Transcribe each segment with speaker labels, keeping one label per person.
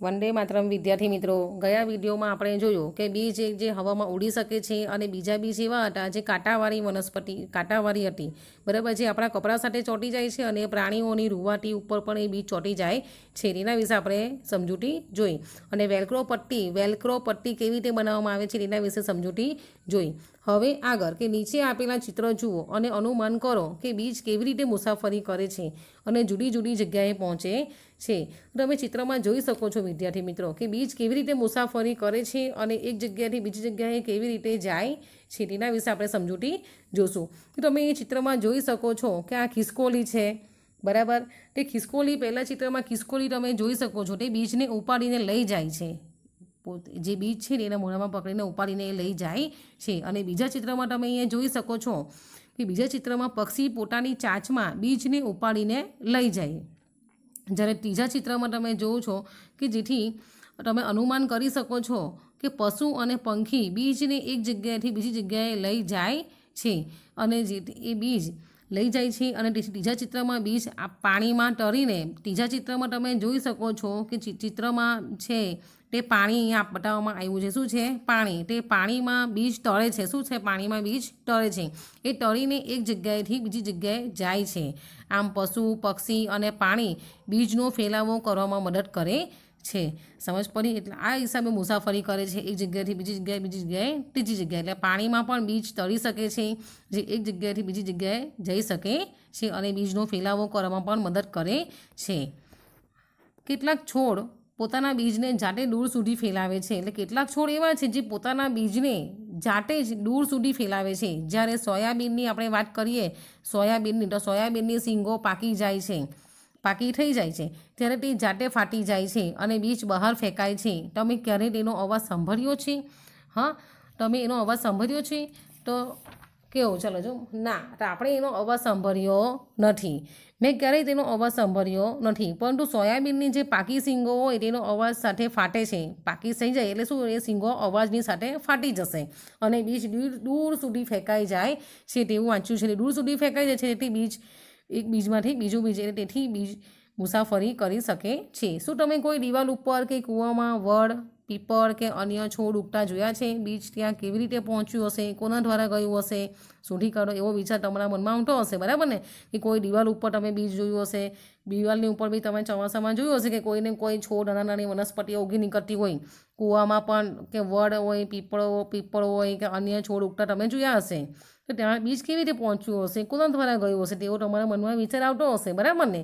Speaker 1: વંદે માતરમ વિદ્યાર્થી મિત્રો ગયા વિડીયોમાં આપણે જોયું કે બીજ જે હવામાં ઉડી શકે છે અને બીજા બીજ એવા હતા જે કાંટાવાળી વનસ્પતિ કાંટાવાળી હતી બરાબર જે આપણા કપડાં સાથે ચોંટી જાય છે અને પ્રાણીઓની રૂવાટી ઉપર પણ એ બીજ ચોંટી જાય છે તેના વિશે આપણે સમજૂતી જોઈ અને વેલક્રો પટ્ટી વેલક્રો પટ્ટી કેવી રીતે બનાવવામાં આવે છે તેના વિશે સમજૂતી જોઈ હવે આગળ કે નીચે આપેલા ચિત્ર જુઓ અને અનુમાન કરો કે બીજ કેવી રીતે મુસાફરી કરે છે અને જુદી જુદી જગ્યાએ પહોંચે છે તમે ચિત્રમાં જોઈ શકો છો વિદ્યાર્થી મિત્રો કે બીજ કેવી રીતે મુસાફરી કરે છે અને એક જગ્યાથી બીજી જગ્યાએ કેવી રીતે જાય છે તેના વિશે આપણે સમજૂતી જોશું તમે એ ચિત્રમાં જોઈ શકો છો કે આ ખિસકોલી છે બરાબર તે ખિસકોલી પહેલાં ચિત્રમાં ખિસકોલી તમે જોઈ શકો છો તે બીજને ઉપાડીને લઈ જાય છે જે બીજ છે ને એના મોઢામાં પકડીને ઉપાડીને એ લઈ જાય છે અને બીજા ચિત્રમાં તમે અહીંયા જોઈ શકો છો કે બીજા ચિત્રમાં પક્ષી પોતાની ચાંચમાં બીજને ઉપાડીને લઈ જાય જ્યારે ત્રીજા ચિત્રમાં તમે જોવો છો કે જેથી તમે અનુમાન કરી શકો છો કે પશુ અને પંખી બીજને એક જગ્યાએથી બીજી જગ્યાએ લઈ જાય છે અને જે એ બીજ લઈ જાય છે અને ત્રીજા ચિત્રમાં બીજ આ પાણીમાં તરીને ત્રીજા ચિત્રમાં તમે જોઈ શકો છો કે ચિત્રમાં છે તે પાણી અહીંયા બતાવવામાં આવ્યું છે શું છે પાણી તે પાણીમાં બીજ તળે છે શું છે પાણીમાં બીજ તળે છે એ તળીને એક જગ્યાએથી બીજી જગ્યાએ જાય છે આમ પશુ પક્ષી અને પાણી બીજનો ફેલાવો કરવામાં મદદ કરે છે સમજ પડી એટલે આ હિસાબે મુસાફરી કરે છે એક જગ્યાએથી બીજી જગ્યાએ બીજી જગ્યાએ ત્રીજી જગ્યાએ એટલે પાણીમાં પણ બીજ તળી શકે છે જે એક જગ્યાએથી બીજી જગ્યાએ જઈ શકે છે અને બીજનો ફેલાવો કરવામાં પણ મદદ કરે છે કેટલાક છોડ પોતાના બીજને જાતે દૂર સુધી ફેલાવે છે એટલે કેટલાક છોડ એવા છે જે પોતાના બીજને જાતે જ દૂર સુધી ફેલાવે છે જ્યારે સોયાબીનની આપણે વાત કરીએ સોયાબીનની તો સોયાબીનની સિંગો પાકી જાય છે પાકી થઈ જાય છે ત્યારે તે જાતે ફાટી જાય છે અને બીજ બહાર ફેંકાય છે તમે ક્યારેય તેનો અવાજ સાંભળ્યો છે હા તમે એનો અવાજ સાંભળ્યો છે તો કેવું ચલો જો ના તો આપણે એનો અવાજ સંભળ્યો નથી મેં ક્યારેય તેનો અવાજ સાંભળ્યો નથી પરંતુ સોયાબીનની જે પાકી સિંગો હોય તેનો અવાજ સાથે ફાટે છે પાકી થઈ જાય એટલે શું એ સિંગો અવાજની સાથે ફાટી જશે અને બીજ દૂર સુધી ફેંકાઈ જાય છે તેવું વાંચ્યું છે દૂર સુધી ફેંકાઈ જાય છે તેથી બીજ એક બીજમાંથી બીજું બીજ એટલે તેથી બીજ મુસાફરી કરી શકે છે શું તમે કોઈ દિવાલ ઉપર કે કૂવામાં વડ પીપળ કે અન્ય છોડ ઉગતા જોયા છે બીજ ત્યાં કેવી રીતે પહોંચ્યું હશે કોના દ્વારા ગયું હશે શોધી કાઢો એવો વિચાર તમારા મનમાં ઉઠો હશે બરાબર ને કે કોઈ દિવાલ ઉપર તમે બીજ જોયું હશે દિવાલની ઉપર બી તમે ચોમાસામાં જોયું હશે કે કોઈને કોઈ છોડ નાના નાની વનસ્પતિઓ ઉગી નીકળતી હોય કૂવામાં પણ કે વડ હોય પીપળો પીપળ હોય કે અન્ય છોડ ઉગતા તમે જોયા હશે તો ત્યાં બીજ કેવી રીતે પહોંચ્યું હશે કોના દ્વારા ગયું હશે તેવો તમારા મનમાં વિચાર આવતો હશે બરાબર ને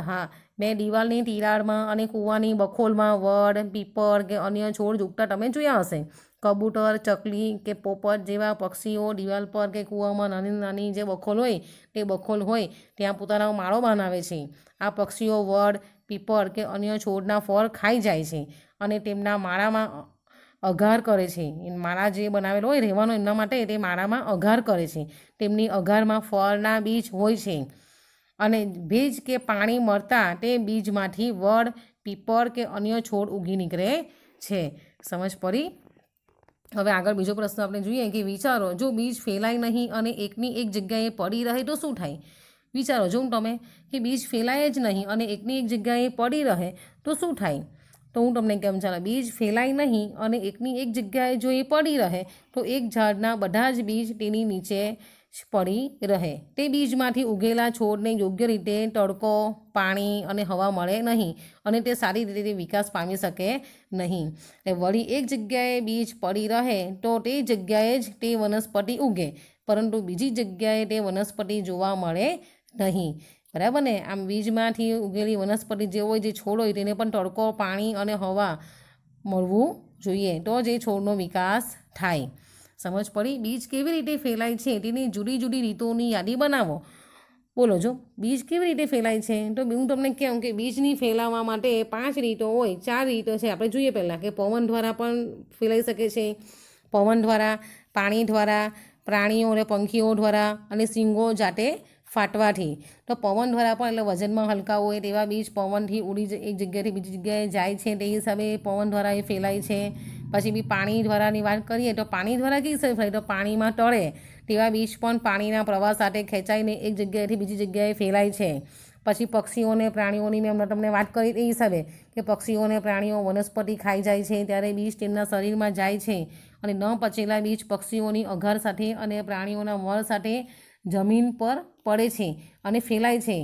Speaker 1: હા મેં દિવાલની તિરાડમાં અને કૂવાની બખોલમાં વડ પીપર કે અન્ય છોડ ઝૂકતા તમે જોયા હશે કબૂતર ચકલી કે પોપટ જેવા પક્ષીઓ દિવાલ પર કે કૂવામાં નાની નાની જે બખોલ હોય તે બખોલ હોય ત્યાં પોતાનો માળો બનાવે છે આ પક્ષીઓ વડ પીપર કે અન્ય છોડના ફળ ખાઈ જાય છે અને તેમના માળામાં અઘાર કરે છે માળા જે બનાવેલો હોય રહેવાનો એમના માટે તે માળામાં અઘાર કરે છે તેમની અઘારમાં ફળના બીજ હોય છે અને ભેજ કે પાણી મળતા તે બીજમાંથી વડ પીપળ કે અન્ય છોડ ઉગી નીકળે છે સમજ પડી હવે આગળ બીજો પ્રશ્ન આપણે જોઈએ કે વિચારો જો બીજ ફેલાય નહીં અને એકની એક જગ્યાએ પડી રહે તો શું થાય વિચારો જો તમે કે બીજ ફેલાય જ નહીં અને એકની એક જગ્યાએ પડી રહે તો શું થાય તો હું તમને કેમ ચાલો બીજ ફેલાય નહીં અને એકની એક જગ્યાએ જો એ પડી રહે તો એક ઝાડના બધા જ બીજ તેની નીચે પડી રહે તે બીજમાંથી ઉગેલા છોડને યોગ્ય રીતે તડકો પાણી અને હવા મળે નહીં અને તે સારી રીતે વિકાસ પામી શકે નહીં વળી એક જગ્યાએ બીજ પડી રહે તો તે જગ્યાએ જ તે વનસ્પતિ ઉગે પરંતુ બીજી જગ્યાએ તે વનસ્પતિ જોવા મળે નહીં બરાબર ને આમ બીજમાંથી ઉગેલી વનસ્પતિ જે હોય જે છોડ હોય તેને પણ તડકો પાણી અને હવા મળવું જોઈએ તો જે છોડનો વિકાસ થાય સમજ પડી બીજ કેવી રીતે ફેલાય છે તેની જુદી જુદી રીતોની યાદી બનાવો બોલો જો બીજ કેવી રીતે ફેલાય છે તો હું તમને કહું કે બીજની ફેલાવવા માટે પાંચ રીતો હોય ચાર રીતો છે આપણે જોઈએ પહેલાં કે પવન દ્વારા પણ ફેલાઈ શકે છે પવન દ્વારા પાણી દ્વારા પ્રાણીઓ અને પંખીઓ દ્વારા અને સિંગો જાતે ફાટવાથી તો પવન દ્વારા પણ એટલે વજનમાં હલકા હોય તેવા બીજ પવનથી ઉડી એક જગ્યાએથી બીજી જગ્યાએ જાય છે તે હિસાબે પવન દ્વારા એ ફેલાય છે પછી બી પાણી દ્વારાની વાત કરીએ તો પાણી દ્વારા કેવી રીતે તો પાણીમાં ટળે તેવા બીજ પણ પાણીના પ્રવાહ સાથે ખેંચાઈને એક જગ્યાએથી બીજી જગ્યાએ ફેલાય છે પછી પક્ષીઓને પ્રાણીઓની મેં તમને વાત કરી એ હિસાબે કે પક્ષીઓને પ્રાણીઓ વનસ્પતિ ખાઈ જાય છે ત્યારે બીજ તેમના શરીરમાં જાય છે અને ન પચેલા બીજ પક્ષીઓની અઘર સાથે અને પ્રાણીઓના મળ સાથે જમીન પર પડે છે અને ફેલાય છે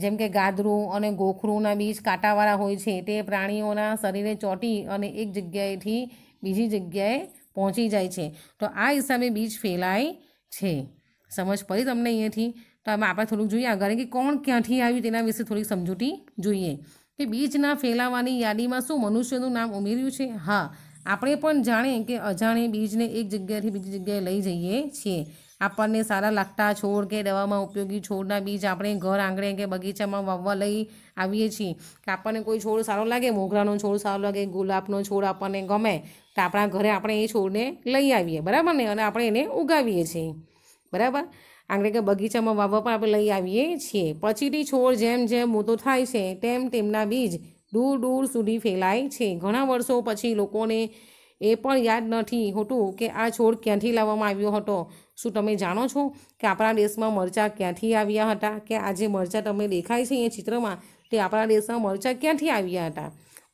Speaker 1: જેમ કે ગાદરું અને ગોખરુંના બીજ કાંટાવાળા હોય છે તે પ્રાણીઓના શરીરે ચોંટી અને એક જગ્યાએથી બીજી જગ્યાએ પહોંચી જાય છે તો આ હિસાબે બીજ ફેલાય છે સમજ પડી તમને અહીંયાથી તો આમાં આપણે થોડુંક જોઈએ આગળ કે કોણ ક્યાંથી આવ્યું તેના વિશે થોડીક સમજૂતી જોઈએ કે બીજના ફેલાવાની યાદીમાં શું મનુષ્યનું નામ ઉમેર્યું છે હા આપણે પણ જાણે કે અજાણે બીજને એક જગ્યાએથી બીજી જગ્યાએ લઈ જઈએ છીએ આપણને સારા લાગતા છોડ કે દવામાં ઉપયોગી છોડના બીજ આપણે ઘર આંગણે કે બગીચામાં વાવવા લઈ આવીએ છીએ કે આપણને કોઈ છોડ સારો લાગે મોગરાનો છોડ સારો લાગે ગુલાબનો છોડ આપણને ગમે તો આપણા ઘરે આપણે એ છોડને લઈ આવીએ બરાબર ને અને આપણે એને ઉગાવીએ છીએ બરાબર આંગણે કે બગીચામાં વાવવા પણ આપણે લઈ આવીએ છીએ પછીથી છોડ જેમ જેમ મોટો થાય છે તેમ તેમના બીજ દૂર દૂર સુધી ફેલાય છે ઘણા વર્ષો પછી લોકોને એ પણ યાદ નથી હોતું કે આ છોડ ક્યાંથી લાવવામાં આવ્યો હતો શું તમે જાણો છો કે આપણા દેશમાં મરચાં ક્યાંથી આવ્યા હતા કે આજે મરચાં તમને દેખાય છે એ ચિત્રમાં તે આપણા દેશમાં મરચાં ક્યાંથી આવ્યા હતા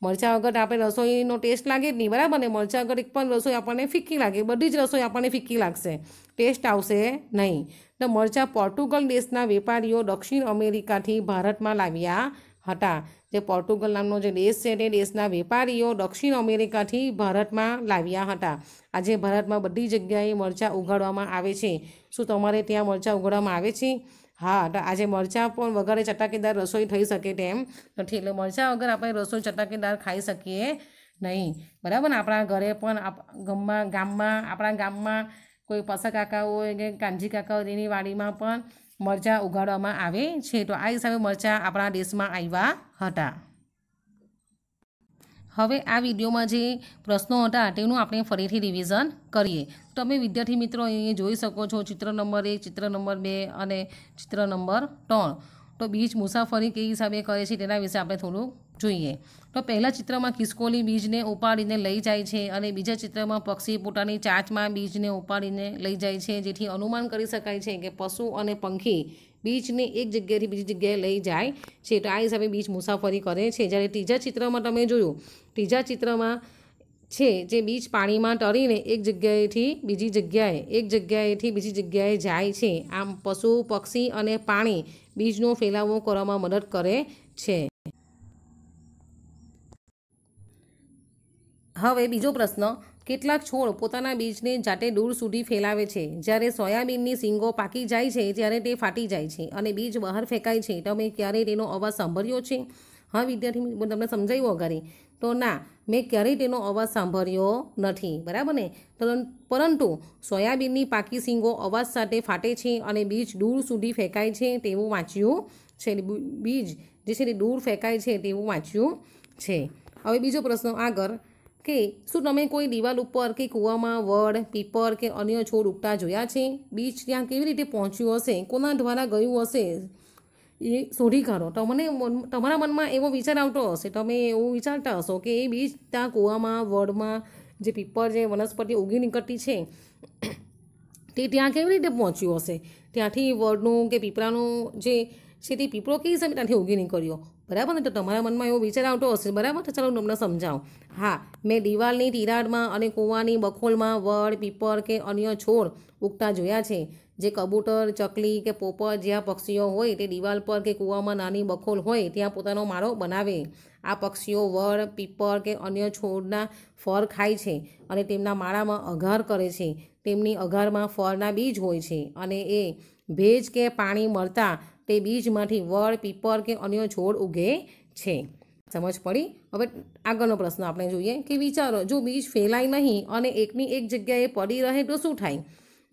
Speaker 1: મરચાં વગર આપણે રસોઈનો ટેસ્ટ લાગે જ નહીં બરાબર ને મરચાં વગર એક પણ રસોઈ આપણને ફીકી લાગે બધી જ રસોઈ આપણને ફીકી લાગશે ટેસ્ટ આવશે નહીં તો મરચાં પોર્ટુગલ દેશના વેપારીઓ દક્ષિણ અમેરિકાથી ભારતમાં લાવ્યા હતા જે પોર્ટુગલ નામનો જે દેશ છે તે દેશના વેપારીઓ દક્ષિણ અમેરિકાથી ભારતમાં લાવ્યા હતા આજે ભારતમાં બધી જગ્યાએ મરચાં ઉગાડવામાં આવે છે શું તમારે ત્યાં મરચાં ઉગાડવામાં આવે છે હા તો આજે મરચાં પણ વગર ચટાકેદાર રસોઈ થઈ શકે તેમ નથી એટલે મરચાં વગર આપણે રસોઈ ચટાકીદાર ખાઈ શકીએ નહીં બરાબર આપણા ઘરે પણ આપ ગામમાં ગામમાં આપણા ગામમાં કોઈ પસા કાકા હોય કે કાનજી કાકા હોય એની વાડીમાં પણ મરચાં ઉગાડવામાં આવે છે તો આ હિસાબે મરચાં આપણા દેશમાં આવ્યા હતા હવે આ વિડીયોમાં જે પ્રશ્નો હતા તેનું આપણે ફરીથી રિવિઝન કરીએ તમે વિદ્યાર્થી મિત્રો એ જોઈ શકો છો ચિત્ર નંબર એક ચિત્ર નંબર બે અને ચિત્ર નંબર ત્રણ તો બીચ મુસાફરી કઈ હિસાબે કરે છે તેના વિશે આપણે થોડું જોઈએ તો પહેલા ચિત્રમાં ખિસકોલી બીજને ઉપાડીને લઈ જાય છે અને બીજા ચિત્રમાં પક્ષી પોતાની ચાંચમાં બીજને ઉપાડીને લઈ જાય છે જેથી અનુમાન કરી શકાય છે કે પશુ અને પંખી બીજને એક જગ્યાએથી બીજી જગ્યાએ લઈ જાય છે તો આ હિસાબે બીજ મુસાફરી કરે છે જ્યારે ત્રીજા ચિત્રમાં તમે જોયું ત્રીજા ચિત્રમાં છે જે બીજ પાણીમાં તરીને એક જગ્યાએથી બીજી જગ્યાએ એક જગ્યાએથી બીજી જગ્યાએ જાય છે આમ પશુ પક્ષી અને પાણી બીજનો ફેલાવો કરવામાં મદદ કરે છે હવે બીજો પ્રશ્ન કેટલાક છોડ પોતાના બીજને જાતે દૂર સુધી ફેલાવે છે જ્યારે સોયાબીનની સિંગો પાકી જાય છે ત્યારે તે ફાટી જાય છે અને બીજ બહાર ફેંકાય છે તમે ક્યારેય તેનો અવાજ સાંભળ્યો છે હા વિદ્યાર્થી હું તમને સમજાવ્યું અગારી તો ના મેં ક્યારેય તેનો અવાજ સાંભળ્યો નથી બરાબર ને પરંતુ સોયાબીનની પાકી સિંગો અવાજ સાથે ફાટે છે અને બીજ દૂર સુધી ફેંકાય છે તેવું વાંચ્યું છે બીજ જે છે તે દૂર ફેંકાય છે તેવું વાંચ્યું છે હવે બીજો પ્રશ્ન આગળ કે શું તમે કોઈ દિવાલ ઉપર કે કૂવામાં વડ પીપર કે અન્ય છોડ ઉગતા જોયા છે બીચ ત્યાં કેવી રીતે પહોંચ્યું હશે કોના દ્વારા ગયું હશે એ શોધી કાઢો તમને તમારા મનમાં એવો વિચાર આવતો હશે તમે એવું વિચારતા હશો કે એ બીજ ત્યાં કૂવામાં વડમાં જે પીપર જે વનસ્પતિ ઉગી નીકળતી છે તે ત્યાં કેવી રીતે પહોંચ્યું હશે ત્યાંથી વડનું કે પીપળાનું જે છે તે પીપળો કેવી સમય ત્યાંથી ઉગી નીકળ્યો બરાબર ને તો તમારા મનમાં એવો વિચાર આવતો હશે બરાબર તો ચાલો તમને સમજાવું હા મેં દિવાલની તિરાડમાં અને કૂવાની બખોલમાં વડ પીપર કે અન્ય છોડ ઉગતા જોયા છે જે કબૂતર ચકલી કે પોપર જ્યાં પક્ષીઓ હોય તે દિવાલ પર કે કૂવામાં નાની બખોલ હોય ત્યાં પોતાનો માળો બનાવે આ પક્ષીઓ વડ પીપર કે અન્ય છોડના ફળ ખાય છે અને તેમના માળામાં અઘાર કરે છે તેમની અઘારમાં ફળના બીજ હોય છે અને એ ભેજ કે પાણી મળતા તે બીજમાંથી વડ પીપર કે અન્ય છોડ ઉગે છે સમજ પડી હવે આગળનો પ્રશ્ન આપણે જોઈએ કે વિચારો જો બીજ ફેલાય નહીં અને એકની એક જગ્યાએ પડી રહે તો શું થાય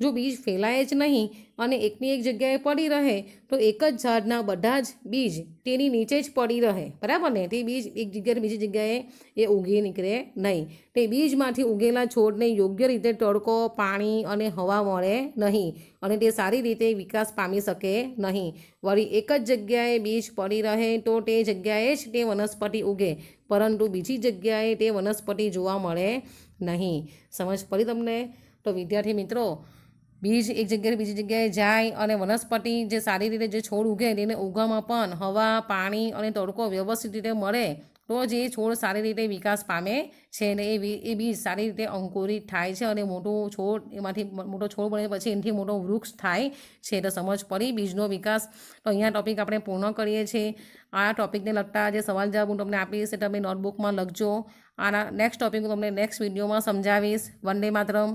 Speaker 1: જો બીજ ફેલાય જ નહીં અને એકની એક જગ્યાએ પડી રહે તો એક જ ઝાડના બધા જ બીજ તેની નીચે જ પડી રહે બરાબર ને તે બીજ એક જગ્યાએ બીજી જગ્યાએ એ ઉગી નીકળે નહીં તે બીજમાંથી ઉગેલા છોડને યોગ્ય રીતે તડકો પાણી અને હવા મળે નહીં અને તે સારી રીતે વિકાસ પામી શકે નહીં વળી એક જ જગ્યાએ બીજ પડી રહે તો તે જગ્યાએ જ તે વનસ્પતિ ઉગે પરંતુ બીજી જગ્યાએ તે વનસ્પતિ જોવા મળે નહીં સમજ પડી તમને તો વિદ્યાર્થી મિત્રો બીજ એક જગ્યાએ બીજી જગ્યાએ જાય અને વનસ્પતિ જે સારી રીતે જે છોડ ઉગે તેને ઉગવામાં પણ હવા પાણી અને તડકો વ્યવસ્થિત રીતે મળે તો જ એ છોડ સારી રીતે વિકાસ પામે છે અને એ એ બીજ સારી રીતે અંકુરિત થાય છે અને મોટો છોડ એમાંથી મોટો છોડ બને પછી એનાથી મોટો વૃક્ષ થાય છે તો સમજ પડી બીજનો વિકાસ તો અહીંયા ટોપિક આપણે પૂર્ણ કરીએ છીએ આ ટોપિકને લગતા જે સવાલ જવાબ હું તમને આપીશ એ તમે નોટબુકમાં લખજો આના નેક્સ્ટ ટોપિક હું તમને નેક્સ્ટ વિડીયોમાં સમજાવીશ વંદે માત્રમ